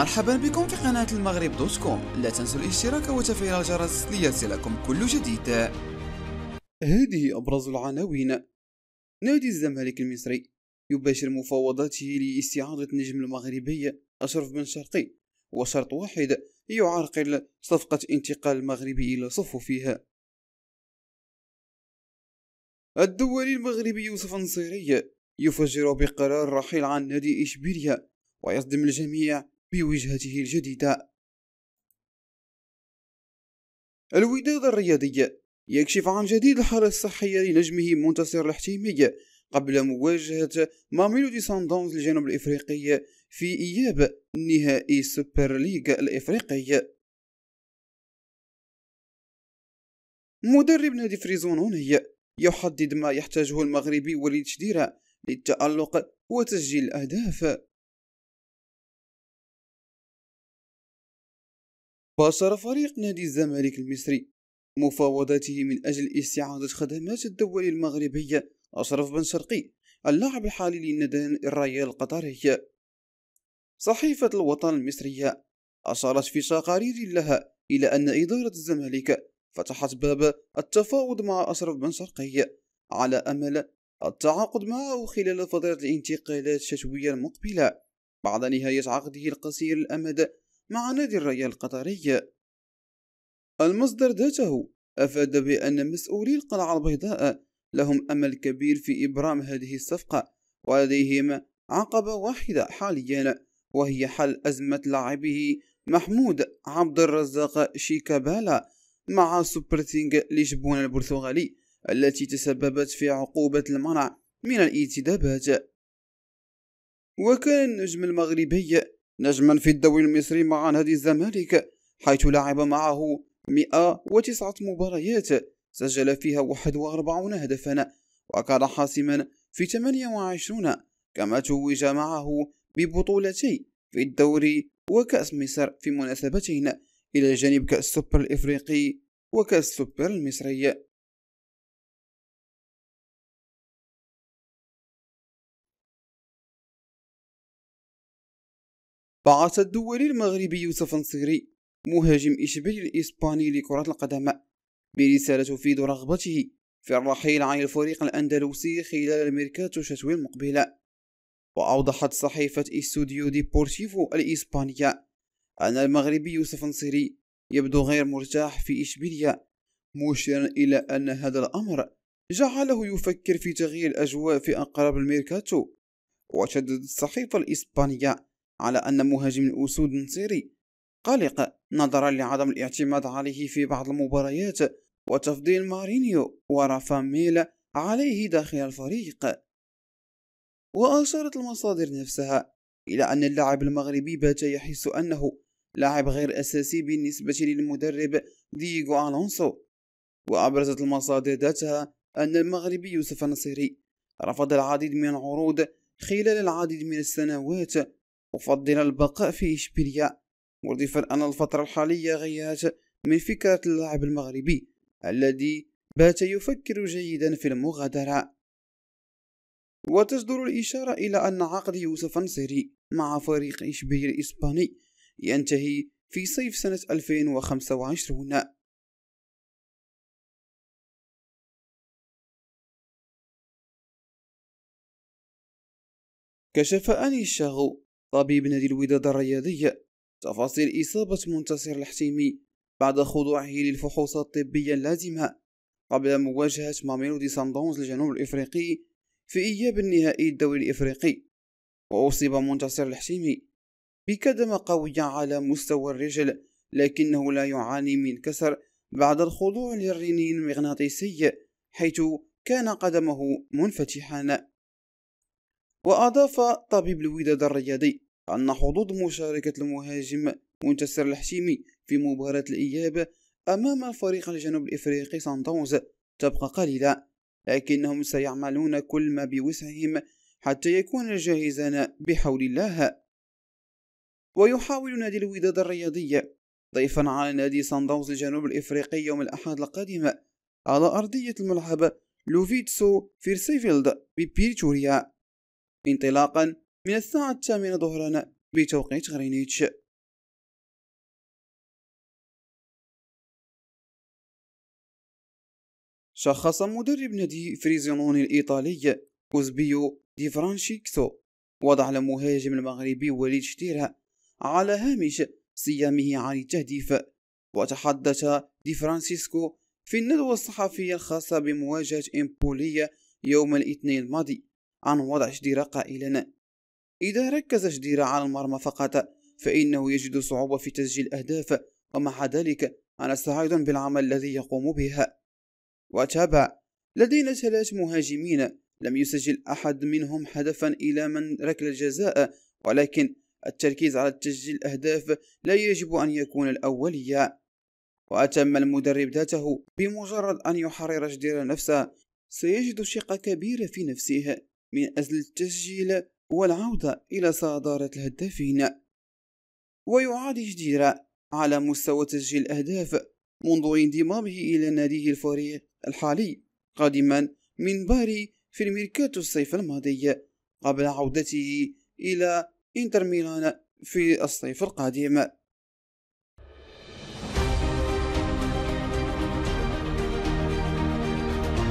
مرحبا بكم في قناة المغرب دوت كوم لا تنسوا الاشتراك وتفعيل الجرس ليصلكم كل جديد هذه أبرز العناوين نادي الزمالك المصري يباشر مفاوضاته لاستعادة نجم المغربي أشرف بن شرقي وشرط واحد يعرقل صفقة انتقال المغربي إلى صفوفها الدولي المغربي يوسف النصيري يفجر بقرار الرحيل عن نادي إشبيليا ويصدم الجميع بوجهته الجديدة الوداد الرياضي يكشف عن جديد الحالة الصحية لنجمه منتصر الاحتيمي قبل مواجهة ماميلودي ساندونز الجنوب الإفريقي في إياب نهائي سوبر ليغ الإفريقي مدرب نادي فريزونوني يحدد ما يحتاجه المغربي وليد شديرة للتألق وتسجيل الأهداف باشر فريق نادي الزمالك المصري مفاوضاته من أجل استعادة خدمات الدولي المغربية أشرف بن شرقي اللاعب الحالي للندان الريال القطري صحيفة الوطن المصرية أشارت في تقارير لها إلى أن إدارة الزمالك فتحت باب التفاوض مع أشرف بن شرقي على أمل التعاقد معه خلال فترة الانتقالات الشتوية المقبلة بعد نهاية عقده القصير الأمد مع نادي الريال القطري المصدر ذاته أفاد بأن مسؤولي القلعة البيضاء لهم أمل كبير في إبرام هذه الصفقة ولديهم عقبة واحدة حاليا وهي حل أزمة لاعبه محمود عبد الرزاق شيكابالا مع سوبرتينغ لشبونة البرتغالي التي تسببت في عقوبة المنع من الانتدابات وكان النجم المغربي نجما في الدوري المصري مع نادي الزمالك حيث لعب معه 109 مباريات سجل فيها 41 هدفا وكان حاسما في 28 كما توج معه ببطولتي في الدوري وكأس مصر في مناسبتين إلى جانب كأس السوبر الإفريقي وكأس السوبر المصري بعث الدولي المغربي يوسف نصيري مهاجم إشبيلي الإسباني لكرة القدم برسالة تفيد رغبته في الرحيل عن الفريق الأندلسي خلال الميركاتو الشتوي المقبل وأوضحت صحيفة استوديو ديبورتيفو الإسبانية أن المغربي يوسف نصيري يبدو غير مرتاح في إشبيلية مشيرا إلى أن هذا الأمر جعله يفكر في تغيير الأجواء في أقرب الميركاتو وشددت الصحيفة الإسبانية على أن مهاجم الأسود نصيري قلق نظرا لعدم الاعتماد عليه في بعض المباريات وتفضيل مارينيو ورافا ميل عليه داخل الفريق وأشارت المصادر نفسها إلى أن اللاعب المغربي بات يحس أنه لاعب غير أساسي بالنسبة للمدرب دييغو ألونسو وأبرزت المصادر ذاتها أن المغربي يوسف النصيري رفض العديد من العروض خلال العديد من السنوات أفضل البقاء في إشبيليا مضيفا أن الفترة الحالية غيرت من فكرة اللاعب المغربي الذي بات يفكر جيدا في المغادرة وتصدر الإشارة إلى أن عقد يوسف نصيري مع فريق إشبيليا الإسباني ينتهي في صيف سنة 2025 كشف أني الشاغو طبيب نادي الوداد الرياضي تفاصيل إصابة منتصر الحسيمي بعد خضوعه للفحوصات الطبية اللازمة قبل مواجهة ماميلودي ساندونز الجنوب الإفريقي في إياب النهائي الدوري الإفريقي وأصيب منتصر الحسيمي بكدمة قوية على مستوى الرجل لكنه لا يعاني من كسر بعد الخضوع للرنين المغناطيسي حيث كان قدمه منفتحا وأضاف طبيب الوداد الرياضي أن حظوظ مشاركة المهاجم منتصر الحشيمي في مباراة الإياب أمام الفريق الجنوب الإفريقي سانتونز تبقى قليلة لكنهم سيعملون كل ما بوسعهم حتى يكون جاهزان بحول الله ويحاول نادي الوداد الرياضي ضيفا على نادي ساندونز الجنوب الإفريقي يوم الأحد القادم على أرضية الملعب لوفيتسو فيرسيفيلد ببيريتوريا انطلاقا من الساعة الثامنة ظهرا بتوقيت غرينتش شخص مدرب نادي فريزيونون الإيطالي أوزبيو دي فرانشيكسو وضع المهاجم المغربي وليد شتيرة على هامش صيامه عن التهديف وتحدث دي فرانسيسكو في الندوة الصحفية الخاصة بمواجهة إمبولية يوم الاثنين الماضي عن وضع شديرة قائلا إذا ركز شديرة على المرمى فقط فإنه يجد صعوبة في تسجيل أهداف ومع ذلك أنا سعيد بالعمل الذي يقوم بها وتابع لدينا ثلاث مهاجمين لم يسجل أحد منهم هدفا إلى من ركل الجزاء ولكن التركيز على تسجيل الأهداف لا يجب أن يكون الأولية وأتم المدرب ذاته بمجرد أن يحرر جدير نفسه سيجد شقة كبيرة في نفسه من أجل التسجيل والعودة إلى صدارة الهدافين ويعاد جديرة على مستوى تسجيل الأهداف منذ انضمامه إلى ناديه الفريق الحالي قادما من باري في الميركاتو الصيف الماضي قبل عودته إلى إنتر ميلان في الصيف القادم